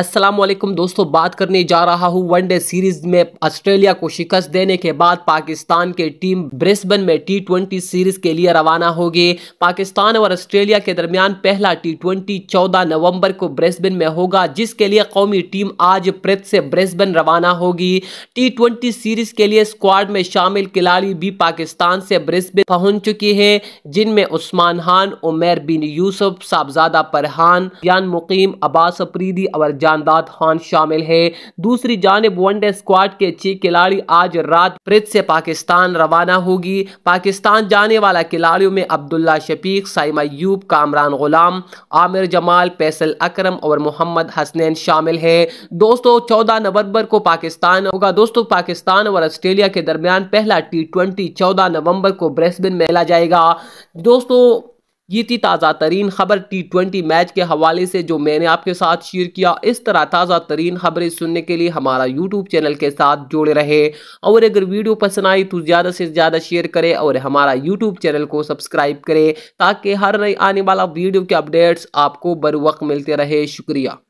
अस्सलाम वालेकुम दोस्तों बात करने जा रहा हूँ वनडे सीरीज में ऑस्ट्रेलिया को शिकस्त देने के बाद पाकिस्तान के टीम ब्रिस्बन में टी ट्वेंटी सीरीज के लिए रवाना होगी पाकिस्तान और ऑस्ट्रेलिया के दरमियान पहला टी ट्वेंटी चौदह नवम्बर को ब्रिस्बन में होगा जिसके लिए कौमी टीम आज प्रेत से ब्रिस्बन रवाना होगी टी ट्वेंटी सीरीज के लिए स्क्वाड में शामिल खिलाड़ी भी पाकिस्तान से ब्रिस्बन पहुंच चुकी है जिनमें उस्मान खान उमेर बिन यूसुफ साहबजादा परहान यान मुकीम अब्बास अफरीदी और जानदाद खान शामिल है दूसरी जानब वनडे स्क्वाड के छह खिलाड़ी आज रात प्रित से पाकिस्तान रवाना होगी पाकिस्तान जाने वाला खिलाड़ियों में अब्दुल्ला शफीक साइमा यूब कामरान गुलाम आमिर जमाल फैसल अक्रम और मोहम्मद हसनैन शामिल है दोस्तों चौदह नवंबर को पाकिस्तान होगा दोस्तों पाकिस्तान और ऑस्ट्रेलिया के दरमियान पहला टी ट्वेंटी चौदह नवंबर को ब्रेसबिन मेला जाएगा दोस्तों ये थी ताज़ा तरीन खबर टी ट्वेंटी मैच के हवाले से जो मैंने आपके साथ शेयर किया इस तरह ताज़ा तरीन खबरें सुनने के लिए हमारा यूट्यूब चैनल के साथ जुड़े रहे और अगर वीडियो पसंद आई तो ज़्यादा से ज़्यादा शेयर करें और हमारा यूट्यूब चैनल को सब्सक्राइब करें ताकि हर नई आने वाला वीडियो के अपडेट्स आपको बर वक्त मिलते रहे शुक्रिया